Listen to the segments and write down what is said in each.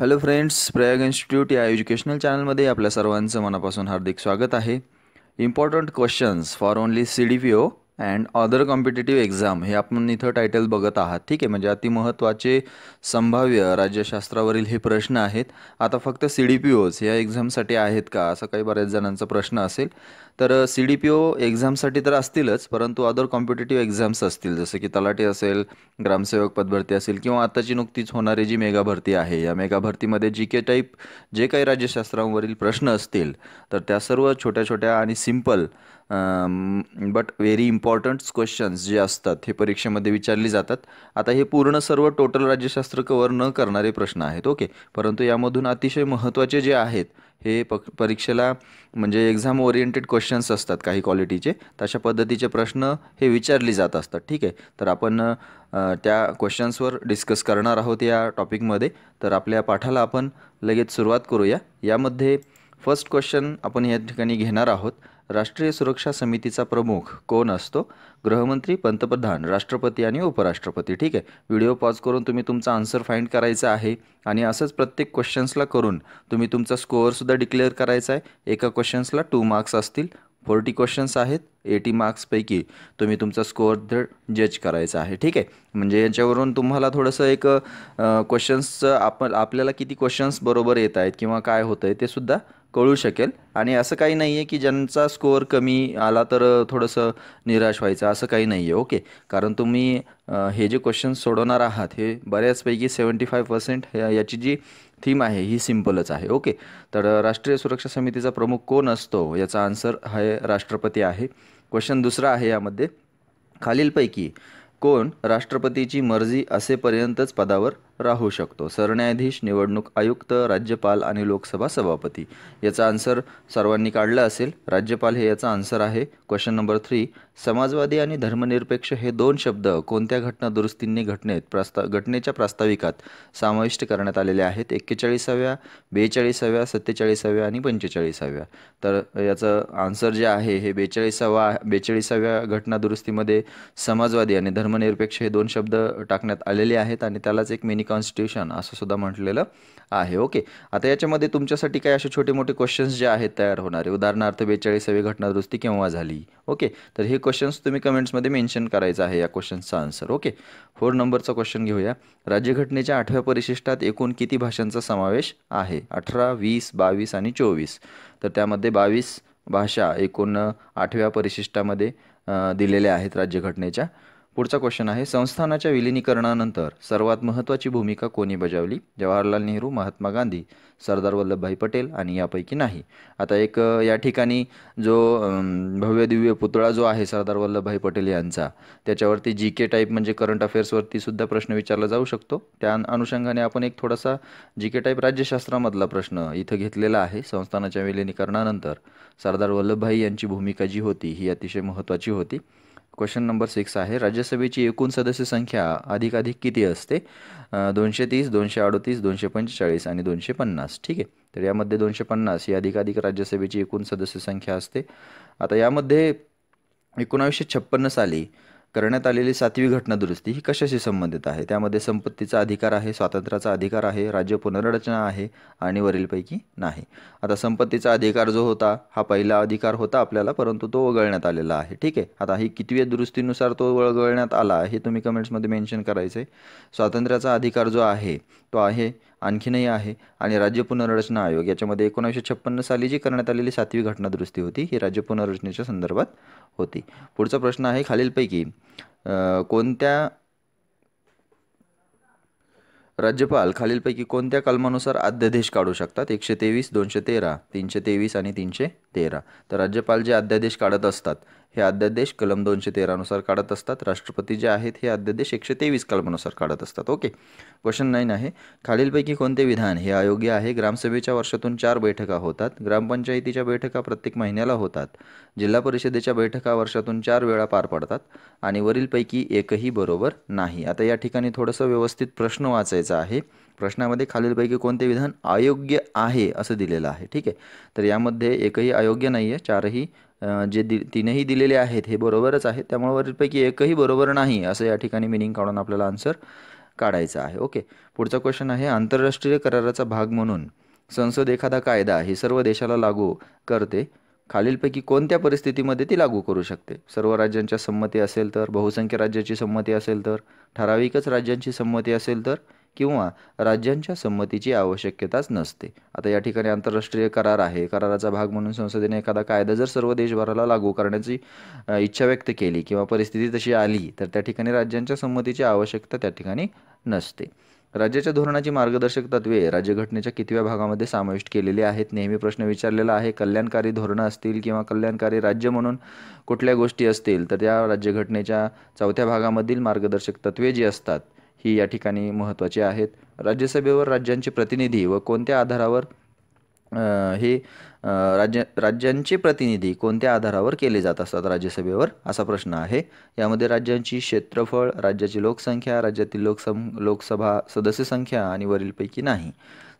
hello friends Prayag institute या educational चॅनलमध्ये आपल्या सर्वांचं मनापासून हार्दिक स्वागत आहे important questions for only C D P O and other competitive exam हे आपण इथं टायटल बघत आहात ठीक आहे म्हणजे अतिमहत्त्वाचे संभाव्य राज्यशास्त्रावरील हे प्रश्न आहेत आता फक्त सी डी पी ओज ह्या एक्झामसाठी आहेत का असा काही बऱ्याच जणांचा प्रश्न असेल तर सी डी पी ओ एक्झामसाठी तर असतीलच परंतु अदर कॉम्पिटेटिव्ह एक्झाम्स असतील जसं की तलाठी असेल ग्रामसेवक पदभरती असेल किंवा आत्ताची नुकतीच होणारी जी मेगा भरती आहे या मेगा भरतीमध्ये जी के टाईप जे काही राज्यशास्त्रावरील प्रश्न असतील तर त्या सर्व छोट्या छोट्या आणि simple but very important questions जे असतात हे परीक्षेमध्ये विचारली जातात आता हे पूर्ण सर्व टोटल राज्यशास्त्र कवर न करणारे प्रश्न आहेत ओके परंतु यामधून अतिशय महत्त्वाचे जे आहेत हे प परीक्षेला म्हणजे एक्झाम ओरिएंटेड क्वेश्चन्स असतात काही क्वालिटीचे तशा पद्धतीचे प्रश्न हे विचारली जात असतात ठीक आहे तर आपण त्या क्वेश्चन्सवर डिस्कस करणार आहोत या टॉपिकमध्ये तर आपल्या पाठाला आपण लगेच सुरुवात करूया यामध्ये फर्स्ट क्वेश्चन आपण या ठिकाणी घेणार आहोत राष्ट्रीय सुरक्षा समितीचा प्रमुख कोण असतो गृहमंत्री पंतप्रधान राष्ट्रपती आणि उपराष्ट्रपती ठीक आहे व्हिडिओ पॉज करून तुम्ही तुमचा आन्सर फाईंड करायचा आहे आणि असंच प्रत्येक क्वेश्चन्सला करून तुम्ही तुमचा स्कोअरसुद्धा डिक्लेअर करायचा आहे एका क्वेश्चन्सला टू मार्क्स असतील फोर्टी क्वेश्चन्स आहेत एटी मार्क्सपैकी तुम्ही तुमचा स्कोअर जज करायचा आहे ठीक आहे म्हणजे याच्यावरून तुम्हाला थोडंसं एक क्वेश्चन्सचं आपण आपल्याला किती क्वेश्चन्स बरोबर येत आहेत किंवा काय होतं आहे ते सुद्धा कळू शकेल आणि असं काही नाही आहे की ज्यांचा स्कोअर कमी आला तर थोडंसं निराश व्हायचं असं काही नाही आहे ओके कारण तुम्ही हे जे क्वेश्चन सोडवणार आहात हे बऱ्याचपैकी सेवन्टी फाय पर्सेंट याची जी थीम आहे ही सिम्पलच आहे ओके तर राष्ट्रीय सुरक्षा समितीचा प्रमुख कोण असतो याचा आन्सर हा राष्ट्रपती आहे क्वेश्चन दुसरा आहे यामध्ये खालीलपैकी कोण राष्ट्रपतीची मर्जी असेपर्यंतच पदावर राहू शकतो सरन्यायाधीश निवडणूक आयुक्त राज्यपाल आणि लोकसभा सभापती याचा आन्सर सर्वांनी काढला असेल राज्यपाल हे याचा आन्सर आहे क्वेश्चन नंबर थ्री समाजवादी आणि धर्मनिरपेक्ष हे दोन शब्द कोणत्या घटना दुरुस्तींनी घटनेत प्रास्ता घटनेच्या प्रास्ताविकात समाविष्ट करण्यात आलेले आहेत एक्केचाळीसाव्या बेचाळीसाव्या सत्तेचाळीसाव्या आणि पंचेचाळीसाव्या तर याचं आन्सर जे आहे हे बेचाळीसावा बेचाळीसाव्या घटना दुरुस्तीमध्ये समाजवादी आणि धर्मनिरपेक्ष हे दोन शब्द टाकण्यात आलेले आहेत आणि त्यालाच एक मिनी कॉन्स्टिट्यूशन असं सुद्धा म्हटलेलं आहे ओके आता याच्यामध्ये तुमच्यासाठी काही असे छोटे मोठे क्वेश्चन्स जे आहेत तयार होणारे उदाहरणार्थ बेचाळीसावी घटनादुरुस्ती केव्हा झाली ओके तर हे क्वेश्चन्स तुम्ही कमेंट्समध्ये मेन्शन करायचं आहे या क्वेश्चनचा आन्सर ओके फोर नंबरचा क्वेश्चन घेऊया राज्यघटनेच्या आठव्या परिशिष्टात एकूण किती भाषांचा समावेश आहे अठरा वीस बावीस आणि चोवीस तर त्यामध्ये बावीस भाषा एकूण आठव्या परिशिष्टामध्ये दिलेल्या आहेत राज्यघटनेच्या पुढचा क्वेश्चन आहे संस्थानाच्या विलिनीकरणानंतर सर्वात महत्त्वाची भूमिका कोणी बजावली जवाहरलाल नेहरू महात्मा गांधी सरदार वल्लभभाई पटेल आणि यापैकी नाही आता एक या ठिकाणी जो भव्य दिव्य पुतळा जो आहे सरदार वल्लभभाई पटेल यांचा त्याच्यावरती जी के टाईप म्हणजे करंट अफेअर्सवरती सुद्धा प्रश्न विचारला जाऊ शकतो त्या अनुषंगाने आपण एक थोडासा जी के टाईप राज्यशास्त्रामधला प्रश्न इथं घेतलेला आहे संस्थानाच्या विलिनीकरणानंतर सरदार वल्लभभाई यांची भूमिका जी होती ही अतिशय महत्त्वाची होती क्वेश्चन नंबर सिक्स आहे राज्यसभेची एकूण सदस्य संख्या अधिकाधिक किती असते दोनशे तीस दोनशे अडतीस दोनशे पंचेचाळीस आणि दोनशे पन्नास ठीक आहे तर यामध्ये दोनशे पन्नास ही अधिकाधिक राज्यसभेची एकूण सदस्य संख्या असते आता यामध्ये एकोणावीसशे छप्पन्न साली करण्यात आलेली सातवी घटनादुरुस्ती ही कशाशी संबंधित आहे त्यामध्ये संपत्तीचा अधिकार आहे स्वातंत्र्याचा अधिकार आहे राज्य पुनर्रचना आहे आणि वरीलपैकी नाही आता संपत्तीचा अधिकार जो होता हा पहिला अधिकार होता आपल्याला परंतु तो वगळण्यात आलेला आहे ठीक आहे आता ही कितवी दुरुस्तीनुसार तो वगळण्यात आला हे तुम्ही कमेंट्समध्ये मेन्शन करायचं आहे स्वातंत्र्याचा अधिकार जो आहे तो आहे आणखीनही आहे आणि राज्य पुनर्रचना आयोग याच्यामध्ये एकोणीसशे छप्पन्न साली जी करण्यात आलेली सातवी घटनादुरुस्ती होती ही राज्य पुनर्रचनेच्या संदर्भात होती पुढचा प्रश्न आहे खालीलपैकी कोणत्या राज्यपाल खालीलपैकी कोणत्या कलमानुसार अध्यादेश काढू शकतात एकशे तेवीस दोनशे तेरा तीनशे तेवीस आणि तीनशे तेरा तर राज्यपाल जे अध्यादेश काढत असतात हे अध्यादेश कलम दोनशे तेरानुसार काढत असतात राष्ट्रपती जे आहेत हे अध्यादेश एकशे तेवीस कलमानुसार काढत असतात ओके क्वेश्चन नाईन आहे खालीलपैकी कोणते विधान हे अयोग्य आहे ग्रामसभेच्या वर्षातून चार बैठका होतात ग्रामपंचायतीच्या बैठका प्रत्येक महिन्याला होतात जिल्हा परिषदेच्या बैठका वर्षातून चार वेळा पार पडतात आणि वरीलपैकी एकही बरोबर नाही आता या ठिकाणी थोडंसं व्यवस्थित प्रश्न वाचायचा आहे प्रश्नामध्ये खालीलपैकी कोणते विधान अयोग्य आहे असं दिलेलं आहे ठीक आहे तर यामध्ये एकही अयोग्य नाही आहे चारही जे दि तीनही दिलेले आहेत हे बरोबरच आहे त्यामुळे वरीलपैकी एकही बरोबर नाही असं या ठिकाणी मिनिंग काढून आपल्याला आन्सर काढायचा आहे ओके पुढचा क्वेश्चन आहे आंतरराष्ट्रीय कराराचा भाग म्हणून संसद एखादा कायदा ही सर्व देशाला लागू करते खालीलपैकी कोणत्या परिस्थितीमध्ये ती लागू करू शकते सर्व राज्यांच्या संमती असेल तर बहुसंख्य राज्याची संमती असेल तर ठराविकच राज्यांची संमती असेल तर किंवा राज्यांच्या संमतीची आवश्यकताच नसते आता या ठिकाणी आंतरराष्ट्रीय करार आहे कराराचा भाग म्हणून संसदेने एखादा कायदा जर सर्व देशभराला लागू करण्याची इच्छा व्यक्त केली किंवा परिस्थिती तशी आली तर त्या ठिकाणी राज्यांच्या संमतीची आवश्यकता त्या ठिकाणी नसते राज्याच्या धोरणाची मार्गदर्शक तत्वे राज्यघटनेच्या कितव्या भागामध्ये समाविष्ट केलेली आहेत नेहमी प्रश्न विचारलेला आहे कल्याणकारी धोरणं असतील किंवा कल्याणकारी राज्य म्हणून कुठल्या गोष्टी असतील तर त्या राज्यघटनेच्या चौथ्या भागामधील मार्गदर्शक तत्वे जी असतात ही या ठिकाणी महत्त्वाचे आहेत राज्यसभेवर राज्यांचे प्रतिनिधी व कोणत्या आधारावर हे राज्य राज्यांचे प्रतिनिधी कोणत्या आधारावर केले जात असतात राज्यसभेवर असा प्रश्न आहे यामध्ये राज्यांची क्षेत्रफळ राज्याची लोकसंख्या राज्यातील लोकसं लोकसभा सदस्य संख्या आणि वरीलपैकी नाही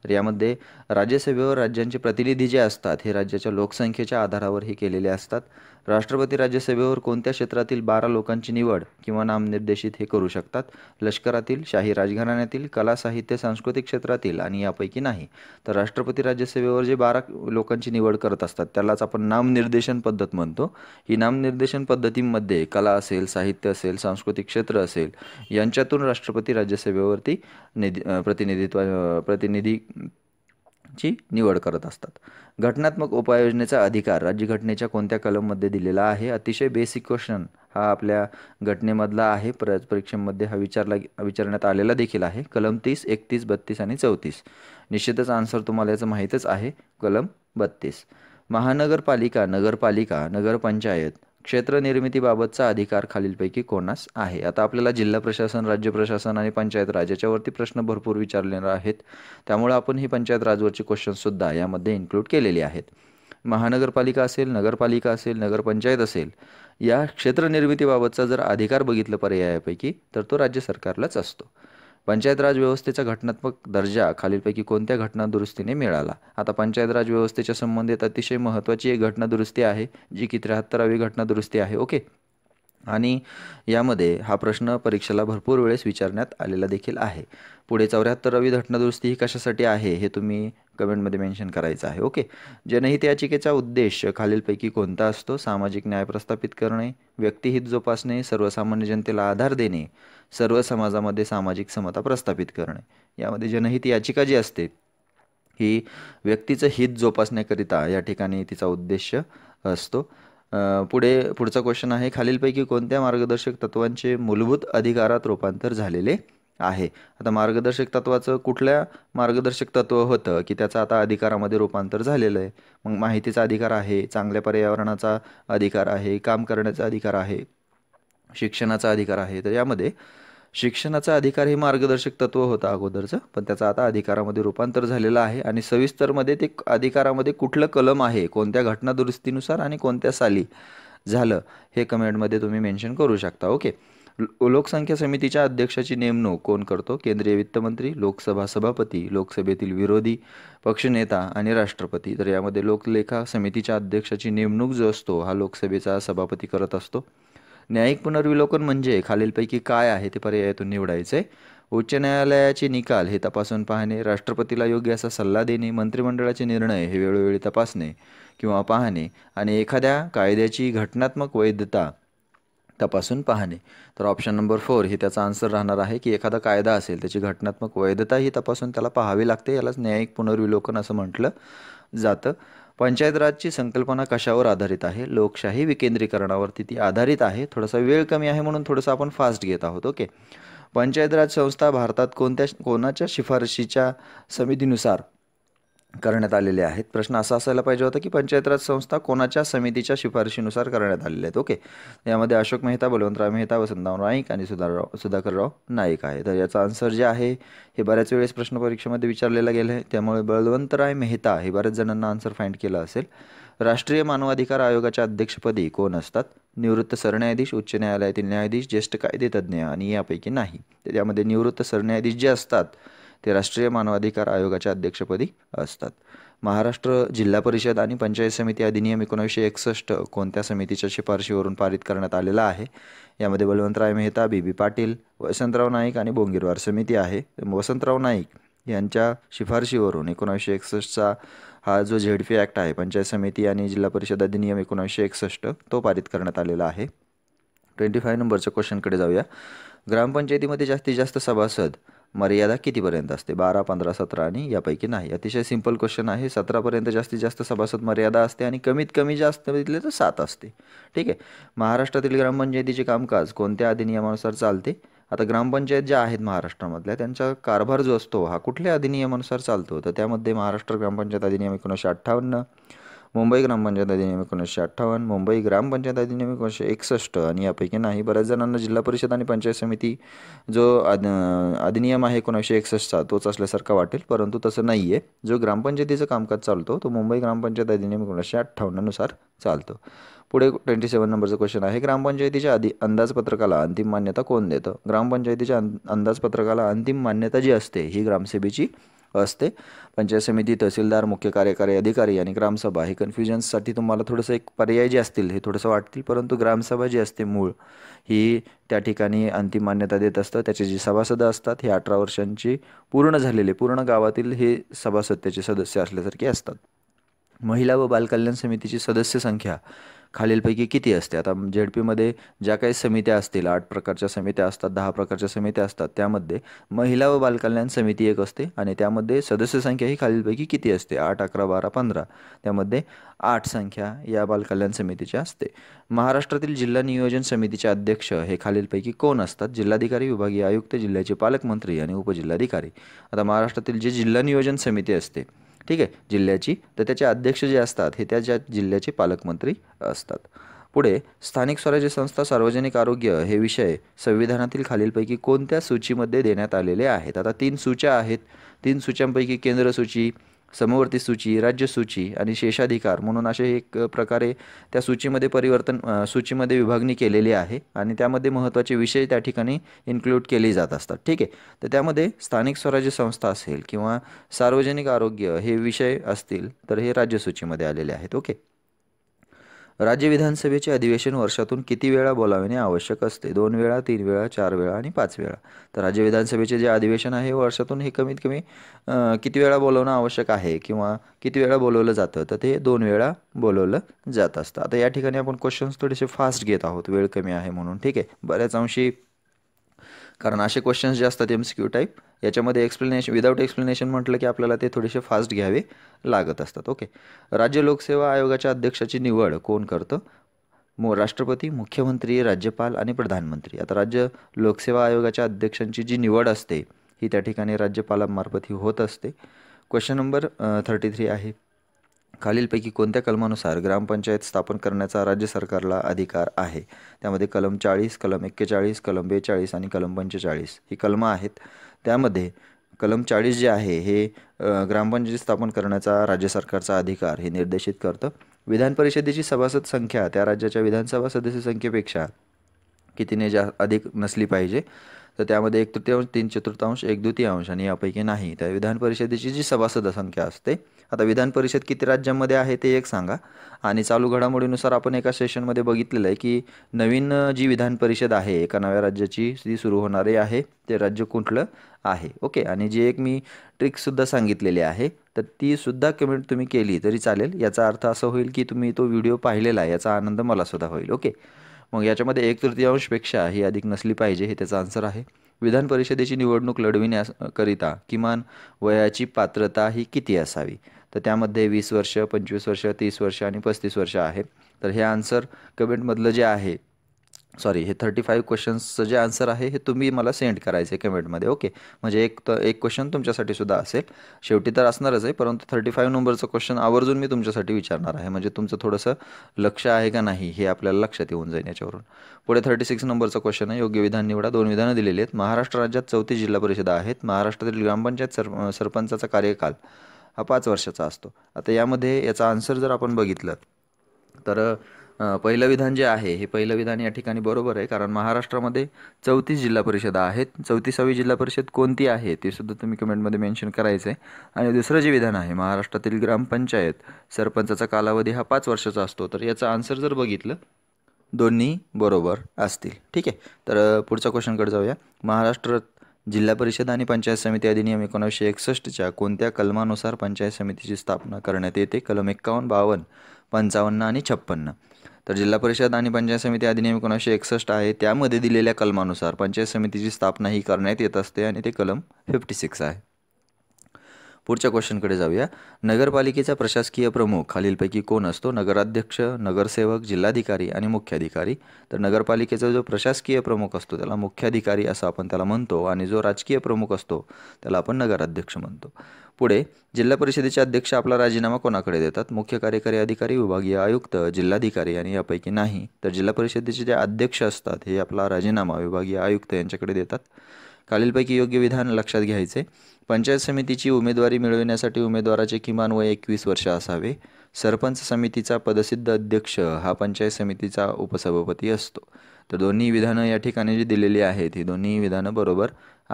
तर यामध्ये राज्यसभेवर राज्यांचे प्रतिनिधी जे असतात हे राज्याच्या लोकसंख्येच्या आधारावर हे केलेले असतात राष्ट्रपती राज्यसभेवर कोणत्या क्षेत्रातील बारा लोकांची निवड किंवा नामनिर्देशित हे करू शकतात लष्करातील शाही राजघराण्यातील कला साहित्य सांस्कृतिक क्षेत्रातील आणि यापैकी नाही तर राष्ट्रपती राज्यसभेवर जे बारा लोकांची निवड करत असतात त्यालाच आपण नामनिर्देशन पद्धत म्हणतो ही नामनिर्देशन पद्धतीमध्ये कला असेल साहित्य असेल सांस्कृतिक क्षेत्र असेल यांच्यातून राष्ट्रपती राज्यसभेवरती निधी प्रतिनिधित्व प्रतिनिधी ची निवड करत असतात घटनात्मक उपाययोजनेचा अधिकार राज्यघटनेच्या कोणत्या कलममध्ये दिलेला आहे अतिशय बेसिक क्वेश्चन हा आपल्या घटनेमधला आहे प्र परीक्षेमध्ये हा विचारला विचारण्यात आलेला देखील आहे कलम तीस एकतीस बत्तीस आणि चौतीस निश्चितच आन्सर तुम्हाला याचं माहीतच आहे कलम बत्तीस महानगरपालिका नगरपालिका नगरपंचायत क्षेत्र निर्मितीबाबतचा अधिकार खालीलपैकी कोणास आहे आता आपल्याला जिल्हा प्रशासन राज्य प्रशासन आणि पंचायत राज याच्यावरती प्रश्न भरपूर विचारलेले आहेत त्यामुळे आपण ही पंचायत राजवरची क्वेश्चनसुद्धा यामध्ये इन्क्लूड केलेली आहेत महानगरपालिका असेल नगरपालिका असेल नगरपंचायत असेल या क्षेत्र निर्मितीबाबतचा जर अधिकार बघितलं पर्यायापैकी तर तो राज्य सरकारलाच असतो पंचायत राज व्यवस्थेचा घटनात्मक दर्जा खालीलपैकी कोणत्या घटनादुरुस्तीने मिळाला आता पंचायत राज व्यवस्थेच्या संबंधित अतिशय महत्त्वाची एक घटनादुरुस्ती आहे जी की त्र्याहत्तरावी घटना घटनादुरुस्ती आहे ओके आणि यामध्ये हा प्रश्न परीक्षेला भरपूर वेळेस विचारण्यात आलेला देखील आहे पुढे चौऱ्याहत्तरावी घटनादुरुस्ती ही कशासाठी आहे हे तुम्ही कमेंटमध्ये मेन्शन करायचं आहे ओके जनहित याचिकेचा उद्देश खालीलपैकी कोणता असतो सामाजिक न्याय प्रस्थापित करणे व्यक्तिहित जोपासणे सर्वसामान्य जनतेला आधार देणे सर्व समाजामध्ये सामाजिक समता प्रस्थापित करणे यामध्ये जनहित याचिका जी असते ही व्यक्तीचं हित जोपासण्याकरिता या ठिकाणी तिचा उद्देश असतो पुढे पुढचा क्वेश्चन आहे खालीलपैकी कोणत्या मार्गदर्शक तत्वांचे मूलभूत अधिकारात रूपांतर झालेले आहे आता मार्गदर्शक तत्वाचं कुठल्या मार्गदर्शक तत्व होतं की त्याचं आता अधिकारामध्ये रूपांतर झालेलं आहे मग माहितीचा अधिकार आहे चांगल्या पर्यावरणाचा अधिकार आहे काम करण्याचा अधिकार आहे शिक्षणाचा अधिकार आहे तर यामध्ये शिक्षणाचा अधिकार हे मार्गदर्शक तत्व होतं अगोदरचं पण त्याचं आता अधिकारामध्ये रूपांतर झालेलं आहे आणि सविस्तरमध्ये ते अधिकारामध्ये कुठलं कलम आहे कोणत्या घटना दुरुस्तीनुसार आणि कोणत्या साली झालं हे कमेंटमध्ये तुम्ही मेन्शन करू शकता ओके लोकसंख्या समितीच्या अध्यक्षाची नेमणूक कोण करतो केंद्रीय वित्तमंत्री लोकसभा सभापती लोकसभेतील विरोधी पक्षनेता आणि राष्ट्रपती तर यामध्ये लोकलेखा समितीच्या अध्यक्षाची नेमणूक जो असतो हा लोकसभेचा सभापती करत असतो न्यायिक पुनर्विलोकन म्हणजे खालीलपैकी काय आहे ते पर्यायातून निवडायचे उच्च न्यायालयाचे निकाल हे तपासून पाहणे राष्ट्रपतीला योग्य असा सल्ला देणे मंत्रिमंडळाचे निर्णय हे वेळोवेळी तपासणे किंवा पाहणे आणि एखाद्या कायद्याची घटनात्मक वैधता तपासून पाहणे तर ऑप्शन नंबर फोर हे त्याचा आन्सर राहणार आहे की एखादा कायदा असेल त्याची घटनात्मक वैधता ही तपासून त्याला पाहावी लागते यालाच न्यायिक पुनर्विलोकन असं म्हटलं जातं पंचायत राजची संकल्पना कशावर आधारित आहे लोकशाही विकेंद्रीकरणावरती ती आधारित आहे थोडासा वेळ कमी आहे म्हणून थोडंसं आपण फास्ट घेत आहोत ओके पंचायत राज संस्था भारतात कोणत्या कोणाच्या शिफारशीच्या समितीनुसार करण्यात आलेले आहेत प्रश्न असा असायला पाहिजे होता की पंचायत राज संस्था कोणाच्या समितीच्या शिफारशीनुसार करण्यात आलेल्या आहेत ओके यामध्ये अशोक मेहता बलवंतराव मेहता वसंतराव नाईक आणि सुधाराव सुधाकरराव नाईक आहे तर याचा आन्सर जे आहे हे बऱ्याच वेळेस प्रश्न परीक्षेमध्ये विचारलेला गेलं आहे त्यामुळे बलवंतराय मेहता हे बऱ्याच जणांना आन्सर फाइंड केला असेल राष्ट्रीय मानवाधिकार आयोगाच्या अध्यक्षपदी कोण असतात निवृत्त सरन्यायाधीश उच्च न्यायालयातील न्यायाधीश ज्येष्ठ कायदेतज्ञ आणि यापैकी नाही त्यामध्ये निवृत्त सरन्यायाधीश जे असतात ते राष्ट्रीय मानवाधिकार आयोगाच्या अध्यक्षपदी असतात महाराष्ट्र जिल्हा परिषद आणि पंचायत समिती अधिनियम एकोणीसशे एकसष्ट कोणत्या समितीच्या शिफारशीवरून पारित करण्यात आलेला आहे यामध्ये बलवंतराय मेहता बी बी पाटील वसंतराव नाईक आणि बोंगिरवार समिती आहे वसंतराव नाईक यांच्या शिफारशीवरून एकोणासशे एकसष्टचा हा जो झेडपी ॲक्ट आहे पंचायत समिती आणि जिल्हा परिषद अधिनियम एकोणीसशे एकसष्ट तो पारित करण्यात आलेला आहे ट्वेंटी फाय नंबरच्या क्वेश्चनकडे जाऊया ग्रामपंचायतीमध्ये जास्तीत जास्त सभासद मर्यादा कितीपर्यंत असते बारा पंधरा सतरा आणि यापैकी नाही अतिशय सिंपल क्वेश्चन आहे सतरापर्यंत जास्तीत जास्त सभासद मर्यादा असते आणि कमीत कमी जास्त तिथले तर सात असते ठीक आहे महाराष्ट्रातील ग्रामपंचायतीचे कामकाज कोणत्या अधिनियमानुसार चालते आता ग्रामपंचायत ज्या आहेत महाराष्ट्रामधल्या त्यांचा कारभार जो असतो हा कुठल्या अधिनियमानुसार चालतो तर त्यामध्ये महाराष्ट्र ग्रामपंचायत अधिनियम एकोणीसशे अठ्ठावन्न मुंबई ग्रामपंचायत अधिनियम एकोणीसशे अठ्ठावन्न मुंबई ग्रामपंचायत अधिनियम एकोणीसशे एकसष्ट आणि यापैकी नाही बऱ्याच जणांना जिल्हा परिषद आणि पंचायत समिती जो अधिनियम आहे एकोणीसशे एकसष्टचा तोच असल्यासारखा वाटेल परंतु तसं नाही आहे जो ग्रामपंचायतीचं कामकाज चालतो तो मुंबई ग्रामपंचायत अधिनियम एकोणीसशे अठ्ठावन्ननुसार चालतो पुढे ट्वेंटी सेवन नंबरचं क्वेश्चन आहे ग्रामपंचायतीच्या आधी अंदाजपत्रकाला अंतिम मान्यता कोण देतं ग्रामपंचायतीच्या अंदाजपत्रकाला अंतिम मान्यता जी असते ही ग्रामसेवेची असते पंचायत समिती तहसीलदार मुख्य कार्यकारी अधिकारी आणि ग्रामसभा हे कन्फ्युजन्ससाठी तुम्हाला थोडंसं एक पर्याय जे असतील हे थोडंसं वाटतील परंतु ग्रामसभा जी असते मूळ ही त्या ठिकाणी अंतिम मान्यता देत असतं त्याचे जे सभासद असतात हे अठरा वर्षांची पूर्ण झालेले पूर्ण गावातील हे सभासद त्याचे सदस्य असल्यासारखे असतात महिला व बालकल्याण समितीची सदस्य संख्या खालीलपैकी किती असते आता झेड मध्ये ज्या काही समित्या असतील आठ प्रकारच्या समित्या असतात दहा प्रकारच्या समित्या असतात त्यामध्ये महिला व बालकल्याण समिती एक असते आणि त्यामध्ये सदस्य संख्या ही खालीलपैकी किती असते आठ अकरा बारा पंधरा त्यामध्ये आठ संख्या या बालकल्याण समितीच्या असते महाराष्ट्रातील जिल्हा नियोजन समितीचे अध्यक्ष हे खालीलपैकी कोण असतात जिल्हाधिकारी विभागीय आयुक्त जिल्ह्याचे पालकमंत्री आणि उपजिल्हाधिकारी आता महाराष्ट्रातील जे जिल्हा नियोजन समिती असते ठीक आहे जिल्ह्याची तर त्याचे अध्यक्ष जे असतात हे त्या ज्या जिल्ह्याचे पालकमंत्री असतात पुढे स्थानिक स्वराज्य संस्था सार्वजनिक आरोग्य हे विषय संविधानातील खालीलपैकी कोणत्या सूचीमध्ये देण्यात आलेले आहेत आता तीन सूच्या आहेत तीन सूच्यांपैकी केंद्र सूची समवर्ती सूची राज्य सूची आणि शेषाधिकार म्हणून असे एक प्रकारे त्या सूचीमध्ये परिवर्तन सूचीमध्ये विभागणी केलेली आहे आणि त्यामध्ये महत्त्वाचे विषय त्या ठिकाणी इन्क्लूड केले जात असतात ठीक आहे तर त्यामध्ये स्थानिक स्वराज्य संस्था असेल किंवा सार्वजनिक आरोग्य हे विषय असतील तर हे राज्यसूचीमध्ये आलेले आहेत ओके राज्य विधानसभेचे अधिवेशन वर्षातून किती वेळा बोलावणे आवश्यक असते दोन वेळा तीन वेळा चार वेळा आणि पाच वेळा तर राज्य विधानसभेचे जे अधिवेशन आहे वर्षातून हे कमीत कमी किती वेळा बोलवणं आवश्यक आहे किंवा किती वेळा बोलवलं जातं तर ते दोन वेळा बोलवलं जात असतं आता या ठिकाणी आपण क्वेश्चन्स थोडेसे फास्ट घेत आहोत वेळ कमी आहे म्हणून ठीक आहे बऱ्याच अंशी कारण असे क्वेश्चन्स जे असतात एम सी क्यू टाईप याच्यामध्ये एक्सप्लेनेशन विदाउट एक्सप्लेनेशन म्हटलं की आपल्याला ते थोडेसे फास्ट घ्यावे लागत असतात ओके राज्य लोकसेवा आयोगाच्या अध्यक्षाची निवड कोण करतं मो राष्ट्रपती मुख्यमंत्री राज्यपाल आणि प्रधानमंत्री आता राज्य लोकसेवा आयोगाच्या अध्यक्षांची जी निवड असते ही त्या ठिकाणी राज्यपालामार्फत ही होत असते क्वेश्चन नंबर थर्टी थ्री आहे खालीलपैकी कोणत्या कलमानुसार ग्रामपंचायत स्थापन करण्याचा राज्य सरकारला अधिकार आहे त्यामध्ये कलम चाळीस कलम एक्केचाळीस कलम बेचाळीस आणि कलम पंचेचाळीस ही कलमं आहेत त्यामध्ये कलम चाळीस जे आहे हे ग्रामपंचायत स्थापन करण्याचा राज्य सरकारचा अधिकार हे निर्देशित करतं विधान परिषदेची सभासद संख्या त्या राज्याच्या विधानसभा सदस्य संख्येपेक्षा कितीने जा अधिक नसली पाहिजे तर त्यामध्ये एक तृतीयांश तीन चतुर्थांश एक द्वितीयांश आणि यापैकी नाही तर विधान परिषदेची जी सभासद संख्या असते आता विधान परिषद किती राज्यांमध्ये आहे ते एक सांगा आणि चालू घडामोडीनुसार आपण एका सेशनमध्ये बघितलेलं आहे की नवीन जी विधान परिषद आहे एका नव्या राज्याची ती सुरू होणारी आहे ते राज्य कुठलं आहे ओके आणि जी एक मी ट्रिकसुद्धा सांगितलेली आहे तर तीसुद्धा कमेंट तुम्ही केली तरी चालेल याचा अर्थ असा होईल की तुम्ही तो व्हिडिओ पाहिलेला आहे याचा आनंद मलासुद्धा होईल ओके मग याच्यामध्ये एक तृतीयांशपेक्षा ही अधिक नसली पाहिजे हे त्याचा आन्सर आहे विधान परिषदेची निवडणूक लढविण्याकरिता किमान वयाची पात्रता ही किती असावी तर त्यामध्ये वीस वर्ष पंचवीस वर्ष तीस वर्ष आणि पस्तीस वर्ष आहे तर हे आन्सर कमेंटमधलं जे आहे सॉरी हे थर्टी फाईव्ह क्वेश्चन्सचं जे आन्सर आहे हे तुम्ही मला सेंड करायचे कमेंटमध्ये ओके म्हणजे एक तर एक क्वेश्चन तुमच्यासाठी सुद्धा असेल शेवटी तर असणारच आहे परंतु थर्टी फाईव्ह नंबरचं क्वेश्चन आवर्जून मी तुमच्यासाठी विचारणार आहे म्हणजे तुमचं थोडंसं लक्ष आहे का नाही हे आपल्याला लक्षात येऊन जाईल याच्यावरून पुढे थर्टी सिक्स नंबरचं क्वेश्चन आहे योग्य विधान निवडा दोन विधानं दिलेली आहेत महाराष्ट्र राज्यात चौथी जिल्हा परिषद आहेत महाराष्ट्रातील ग्रामपंचायत सर सरपंचाचा कार्यकाल हा पाच वर्षाचा असतो आता यामध्ये याचा आन्सर जर आपण बघितलं तर पहिलं विधान जे आहे हे पहिलं विधान या ठिकाणी बरोबर आहे कारण महाराष्ट्रामध्ये चौतीस जिल्हा परिषद आहेत चौतीसावी जिल्हा परिषद कोणती आहे ते सुद्धा तुम्ही कमेंटमध्ये मेन्शन करायचं आहे आणि दुसरं जे विधान आहे महाराष्ट्रातील ग्रामपंचायत सरपंचाचा कालावधी हा पाच वर्षाचा असतो तर याचा आन्सर जर बघितलं दोन्ही बरोबर असतील ठीक आहे तर पुढच्या क्वेश्चनकडे जाऊया महाराष्ट्रात जिल्हा परिषद आणि पंचायत समिती अधिनियम एकोणीसशे एकसष्टच्या कोणत्या कलमानुसार पंचायत समितीची स्थापना करण्यात येते कलम एक्कावन्न बावन्न पंचावन्न आणि छप्पन्न तर जिल्हा परिषद आणि पंचायत समिती अधिनियम एकोणीसशे एकसष्ट आहे त्यामध्ये दिलेल्या कलमानुसार पंचायत समितीची स्थापना ही करण्यात येत असते आणि ते कलम फिफ्टी सिक्स आहे पुढच्या क्वेश्चनकडे जाऊया नगरपालिकेचा प्रशासकीय प्रमुख खालीलपैकी कोण असतो नगराध्यक्ष नगरसेवक जिल्हाधिकारी आणि मुख्याधिकारी तर नगरपालिकेचा जो प्रशासकीय प्रमुख असतो त्याला मुख्याधिकारी असं आपण त्याला म्हणतो आणि जो राजकीय प्रमुख असतो त्याला आपण नगराध्यक्ष म्हणतो पुढे जिल्हा परिषदेचे अध्यक्ष आपला राजीनामा कोणाकडे देतात मुख्य कार्यकारी अधिकारी विभागीय आयुक्त जिल्हाधिकारी आणि यापैकी नाही तर जिल्हा परिषदेचे जे अध्यक्ष असतात हे आपला राजीनामा विभागीय आयुक्त यांच्याकडे देतात खालीलपैकी योग्य विधान लक्षात घ्यायचे पंचायत समितीची उमेदवारी मिळविण्यासाठी उमेदवाराचे किमान वय एकवीस वर्ष असावे सरपंच समितीचा पदसिद्ध अध्यक्ष हा पंचायत समितीचा उपसभापती असतो तर दोन्ही विधानं या ठिकाणी जी दिलेली आहेत ही दोन्ही विधानं बरोबर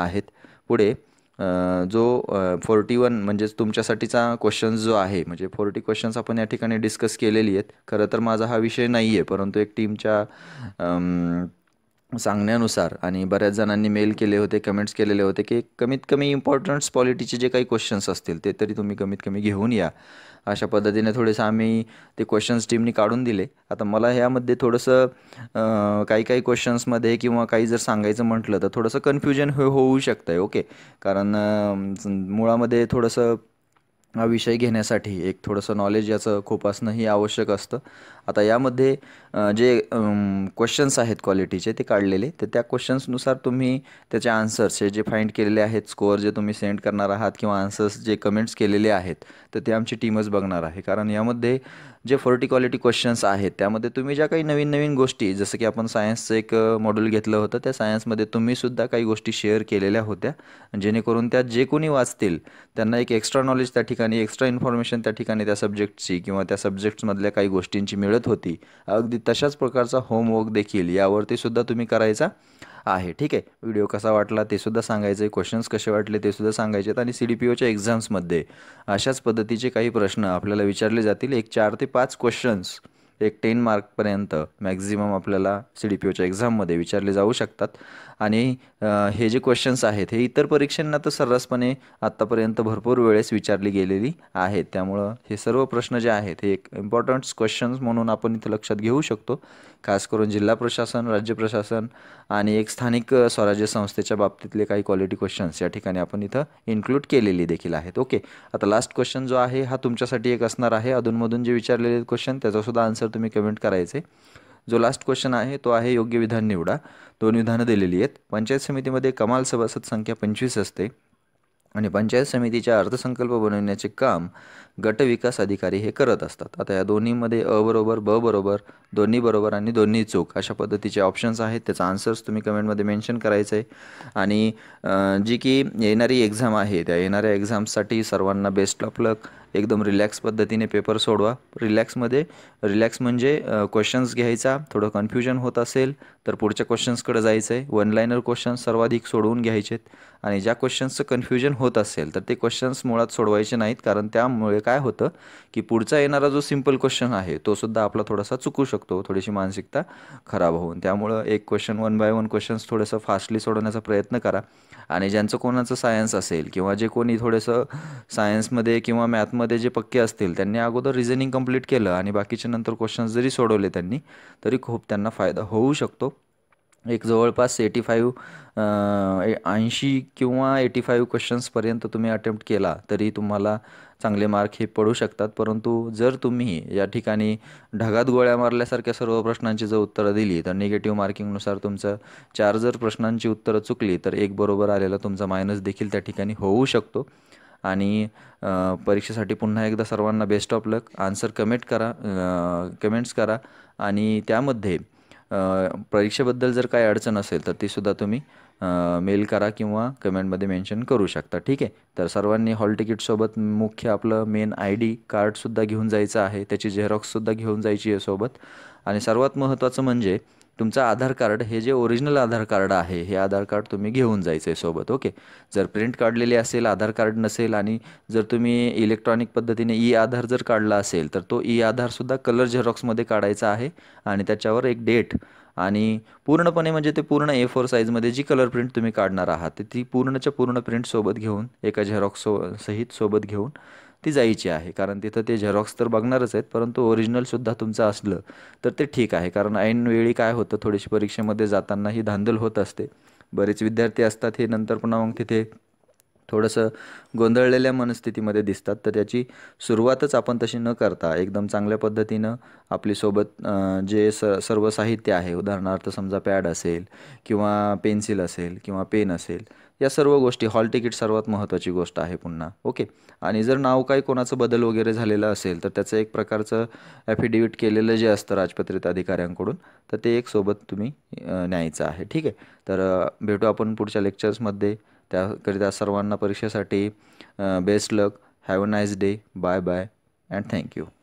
आहेत पुढे जो फोर्टी वन म्हणजेच तुमच्यासाठीचा क्वेश्चन जो आहे म्हणजे फोर्टी क्वेश्चन्स आपण या ठिकाणी डिस्कस केलेली आहेत खरं तर माझा हा विषय नाही आहे परंतु एक टीमच्या सांगण्यानुसार आणि बऱ्याच जणांनी मेल केले होते कमेंट्स केलेले होते की कमीत कमी इम्पॉर्टन्ट पॉलिटीचे जे काही क्वेश्चन्स असतील ते तरी तुम्ही कमीत कमी घेऊन या अशा पद्धतीने थोडेसं आम्ही ते क्वेश्चन्स टीमनी काढून दिले आता मला ह्यामध्ये थोडंसं काही काही क्वेश्चन्समध्ये किंवा काही जर सांगायचं म्हटलं तर थोडंसं कन्फ्युजन हो होऊ शकतं आहे ओके कारण मुळामध्ये थोडंसं हा विषय घेण्यासाठी एक थोडंसं नॉलेज याचं खूप असणं आवश्यक असतं आता यामध्ये जे क्वेश्चन्स आहेत क्वालिटीचे ते काढलेले तर त्या क्वेश्चन्सनुसार तुम्ही त्याचे आन्सर्स हे जे फाईंड केलेले आहेत स्कोअर जे तुम्ही सेंड करणार आहात किंवा आन्सर्स जे कमेंट्स केलेले आहेत तर ते आमची टीमच बघणार आहे कारण यामध्ये जे फोर्टी क्वालिटी क्वेश्चन्स आहेत त्यामध्ये तुम्ही ज्या काही नवीन नवीन गोष्टी जसं की आपण सायन्सचं एक मॉड्यूल घेतलं होतं त्या सायन्समध्ये तुम्हीसुद्धा काही गोष्टी शेअर केलेल्या होत्या जेणेकरून त्या जे कोणी वाचतील त्यांना एक एक्स्ट्रा नॉलेज त्या ठिकाणी एक्स्ट्रा इन्फॉर्मेशन त्या ठिकाणी त्या सब्जेक्टची किंवा त्या सब्जेक्ट्समधल्या काही गोष्टींची मिळत होती अगदी अगदी तशाच प्रकारचा होमवर्क देखील यावरती सुद्धा तुम्ही करायचा आहे ठीक आहे व्हिडिओ कसा वाटला ते सुद्धा सांगायचं आहे क्वेश्चन्स कसे वाटले ते सुद्धा सांगायचे आहेत आणि सी डी पी ओच्या एक्झाम्समध्ये अशाच पद्धतीचे काही प्रश्न आपल्याला विचारले जातील एक चार ते पाच क्वेश्चन्स एक टेन मार्कपर्यंत मॅक्झिमम आपल्याला सी डी पी ओच्या एक्झाममध्ये विचारले जाऊ शकतात आणि हे जे क्वेश्चन्स आहेत हे इतर परीक्षांना तर सर्रासपणे आत्तापर्यंत भरपूर वेळेस विचारली गेलेली आहेत त्यामुळं हे सर्व प्रश्न जे आहेत हे एक इम्पॉर्टंट क्वेश्चन्स म्हणून आपण इथं लक्षात घेऊ शकतो खास करून जिल्हा प्रशासन राज्य प्रशासन आणि एक स्थानिक स्वराज्य संस्थेच्या बाबतीतले काही क्वालिटी क्वेश्चन्स या ठिकाणी आपण इथं इन्क्लूड केलेली देखील आहेत ओके आता लास्ट क्वेश्चन जो आहे हा तुमच्यासाठी एक असणार आहे अधूनमधून जे विचारलेले क्वेश्चन त्याचासुद्धा आन्सर तुम्ही कमेंट करायचे जो लास्ट क्वेश्चन आहे तो आहे योग्य विधान निवडा दोन विधानं दिलेली आहेत पंचायत समितीमध्ये कमाल सभासद संख्या पंचवीस असते आणि पंचायत समितीच्या अर्थसंकल्प बनवण्याचे काम गट विकास अधिकारी हे करत असतात आता या दोन्हीमध्ये अ बरोबर ब बरोबर दोन्ही बरोबर आणि दोन्ही चूक अशा पद्धतीचे ऑप्शन्स आहेत त्याचा आन्सर्स तुम्ही कमेंटमध्ये मेन्शन करायचं आहे आणि जी की येणारी एक्झाम आहे त्या येणाऱ्या एक्झाम्ससाठी सर्वांना बेस्ट ऑफ लक एकदम रिलॅक्स पद्धतीने पेपर सोडवा रिलॅक्समध्ये रिलॅक्स म्हणजे क्वेश्चन्स घ्यायचा थोडं कन्फ्युजन होत असेल तर पुढच्या क्वेश्चन्सकडे जायचं आहे वन लायनर क्वेश्चन्स सर्वाधिक सोडवून आहेत आणि ज्या क्वेश्चन्सचं कन्फ्युजन होत असेल तर ते क्वेश्चन्स मुळात सोडवायचे नाहीत कारण त्यामुळे काय होतं की पुढचा येणारा जो सिम्पल क्वेश्चन आहे तो सुद्धा आपला थोडासा चुकू शकतो थोडीशी मानसिकता खराब होऊन त्यामुळं एक question one by one questions थोडंसं फास्टली सोडवण्याचा प्रयत्न करा आणि ज्यांचं कोणाचं सायन्स असेल किंवा जे कोणी थोडंसं सायन्समध्ये किंवा मॅथमध्ये जे पक्के असतील त्यांनी अगोदर रिझनिंग कंप्लीट केलं आणि बाकीच्या नंतर क्वेश्चन्स जरी सोडवले त्यांनी तरी खूप त्यांना फायदा होऊ शकतो एक जवळपास एटी फाईव्ह ऐंशी किंवा एटी फाईव्ह क्वेश्चन्सपर्यंत तुम्ही अटेम्प्ट केला तरी तुम्हाला चांगले मार्क हे पडू शकतात परंतु जर तुम्ही या ठिकाणी ढगात गोळ्या मारल्यासारख्या सर्व प्रश्नांची जर उत्तरं दिली तर निगेटिव्ह मार्किंगनुसार तुमचं चार जर प्रश्नांची उत्तरं चुकली तर एक बरोबर आलेला तुमचा मायनस देखील त्या ठिकाणी होऊ शकतो आणि परीक्षेसाठी पुन्हा एकदा सर्वांना best of luck answer comment करा कमेंट्स करा आणि त्यामध्ये परीक्षेबद्दल जर काही अडचण असेल तर तीसुद्धा तुम्ही मेल करा किंवा कमेंटमध्ये मेन्शन करू शकता ठीक आहे तर सर्वांनी हॉल तिकीटसोबत मुख्य आपलं मेन आय डी कार्डसुद्धा घेऊन जायचं आहे त्याची झेरॉक्ससुद्धा घेऊन जायची आहे सोबत आणि सर्वात महत्त्वाचं म्हणजे तुमचं आधार कार्ड हे जे ओरिजिनल आधार कार्ड आहे हे आधार कार्ड तुम्ही घेऊन जायचं आहे सोबत ओके जर प्रिंट काढलेले असेल आधार कार्ड नसेल आणि जर तुम्ही इलेक्ट्रॉनिक पद्धतीने ई आधार जर काढला असेल तर तो ई आधारसुद्धा कलर झेरॉक्समध्ये काढायचा आहे आणि त्याच्यावर एक डेट आणि पूर्णपणे म्हणजे ते पूर्ण ए फोर साईजमध्ये जी कलर प्रिंट तुम्ही काढणार आहात ते ती पूर्णच्या पूर्ण प्रिंटसोबत घेऊन एका झेरॉक्स सो सहित सोबत घेऊन ती जायची आहे कारण तिथं ते झेरॉक्स तर बघणारच आहेत परंतु ओरिजिनलसुद्धा तुमचं असलं तर ते ठीक आहे कारण ऐनवेळी काय होतं थोडीशी परीक्षेमध्ये जाताना ही धांदल होत असते बरेच विद्यार्थी असतात हे नंतर पुन्हा मग तिथे थोडंसं गोंधळलेल्या मनस्थितीमध्ये दिसतात तर त्याची सुरुवातच आपण तशी न करता एकदम चांगल्या पद्धतीनं आपली सोबत जे स सर्व साहित्य आहे उदाहरणार्थ समजा पॅड असेल किंवा पेन्सिल असेल किंवा पेन असेल या सर्व गोष्टी हॉल तिकीट सर्वात महत्त्वाची गोष्ट आहे पुन्हा ओके आणि जर नाव काही कोणाचं बदल वगैरे झालेलं असेल तर त्याचं एक प्रकारचं ॲफिडेविट केलेलं जे असतं राजपत्रित अधिकाऱ्यांकडून तर ते एक सोबत तुम्ही न्यायचं आहे ठीक आहे तर भेटू आपण पुढच्या लेक्चर्समध्ये त्याकरिता सर्वांना परीक्षेसाठी best luck have a nice day bye bye and thank you